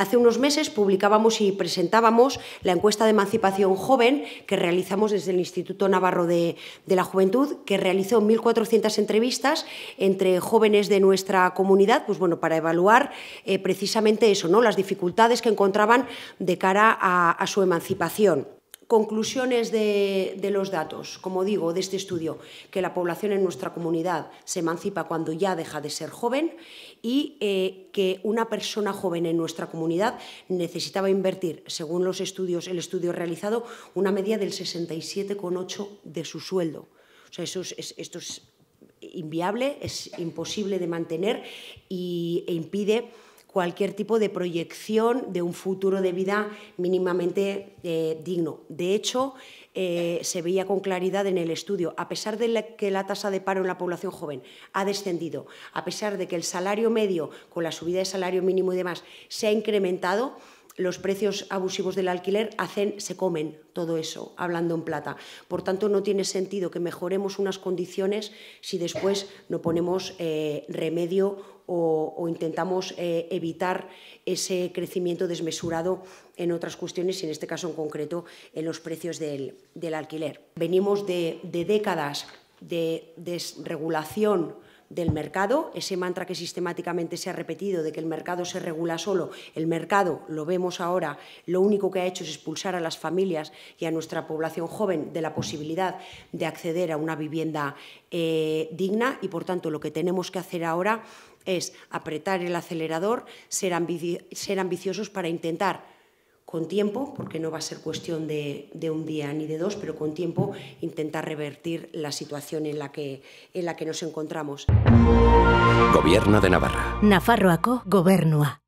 Hace unos meses publicábamos y presentábamos la encuesta de emancipación joven que realizamos desde el Instituto Navarro de, la Juventud, que realizó 1.400 entrevistas entre jóvenes de nuestra comunidad, pues bueno, para evaluar eh, precisamente eso, ¿no? las dificultades que encontraban de cara a su emancipación. Conclusiones de, los datos, como digo, de este estudio, que la población en nuestra comunidad se emancipa cuando ya deja de ser joven y eh, que una persona joven en nuestra comunidad necesitaba invertir, según los estudios, el estudio realizado, una media del 67,8 de su sueldo. sea, esto es inviable, es imposible de mantener y, e impide cualquier tipo de proyección de un futuro de vida mínimamente eh, digno. De hecho, eh, se veía con claridad en el estudio, a pesar de que la tasa de paro en la población joven ha descendido, a pesar de que el salario medio, con la subida de salario mínimo y demás, se ha incrementado, los precios abusivos del alquiler hacen, se comen todo eso, hablando en plata. Por tanto, no tiene sentido que mejoremos unas condiciones si después no ponemos eh, remedio o, intentamos eh, evitar ese crecimiento desmesurado en otras cuestiones y en este caso en concreto en los precios del, alquiler. Venimos de, de décadas de desregulación del mercado, ese mantra que sistemáticamente se ha repetido de que el mercado se regula solo, el mercado, lo vemos ahora, lo único que ha hecho es expulsar a las familias y a nuestra población joven de la posibilidad de acceder a una vivienda eh, digna y, por tanto, lo que tenemos que hacer ahora es apretar el acelerador, ser ambiciosos para intentar con tiempo, porque no va a ser cuestión de, un día ni de dos, pero con tiempo intentar revertir la situación en la que, en la que nos encontramos. Gobierno de Navarra. Nafarroaco, Gobernua.